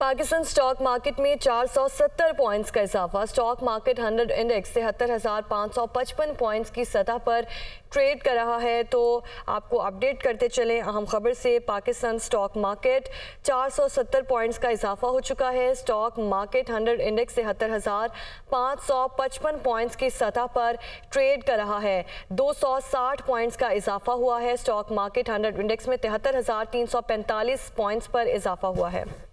Pakistan stock market में 470 points का इजाफा स्टॉक मार्केट 100 इंडेक्स तिहत्तर हज़ार पाँच सौ पचपन पॉइंट्स की सतह पर ट्रेड कर रहा है तो आपको अपडेट करते चलें अहम खबर से पाकिस्तान स्टॉक मार्केट 470 पॉइंट्स का इजाफा हो चुका है स्टॉक मार्केट 100 इंडेक्स तिहत्तर हज़ार पाँच सौ पचपन पॉइंट्स की सतह पर ट्रेड कर रहा है 260 पॉइंट्स का इजाफा हुआ है स्टॉक मार्केट 100 इंडेक्स में तिहत्तर हज़ार तीन सौ पैंतालीस पॉइंट्स पर इजाफा हुआ है